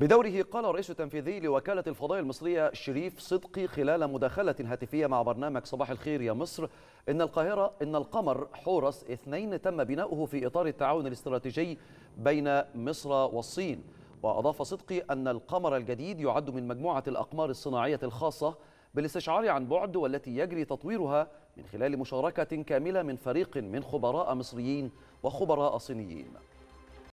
بدوره قال الرئيس التنفيذي لوكالة الفضاء المصرية شريف صدقي خلال مداخلة هاتفية مع برنامج صباح الخير يا مصر إن القاهرة إن القمر حورس اثنين تم بناؤه في إطار التعاون الاستراتيجي بين مصر والصين وأضاف صدقي أن القمر الجديد يعد من مجموعة الأقمار الصناعية الخاصة بالاستشعار عن بعد والتي يجري تطويرها من خلال مشاركة كاملة من فريق من خبراء مصريين وخبراء صينيين